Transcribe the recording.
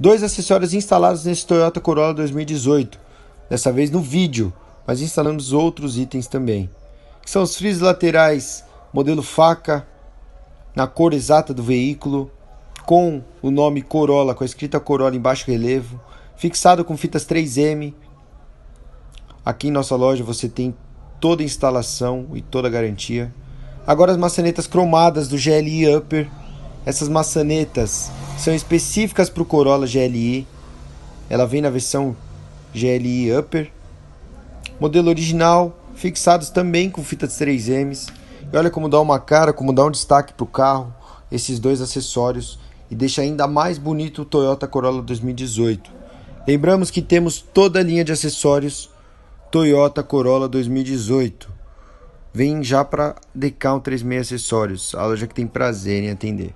Dois acessórios instalados nesse Toyota Corolla 2018, dessa vez no vídeo, mas instalamos outros itens também, que são os frisos laterais modelo faca, na cor exata do veículo, com o nome Corolla, com a escrita Corolla em baixo relevo, fixado com fitas 3M. Aqui em nossa loja você tem toda a instalação e toda a garantia. Agora as maçanetas cromadas do GLI Upper essas maçanetas são específicas para o Corolla GLI. Ela vem na versão GLI Upper. Modelo original, fixados também com fita de 3Ms. E olha como dá uma cara, como dá um destaque para o carro esses dois acessórios e deixa ainda mais bonito o Toyota Corolla 2018. Lembramos que temos toda a linha de acessórios Toyota Corolla 2018. Vem já para Decal 36 Acessórios, a loja que tem prazer em atender.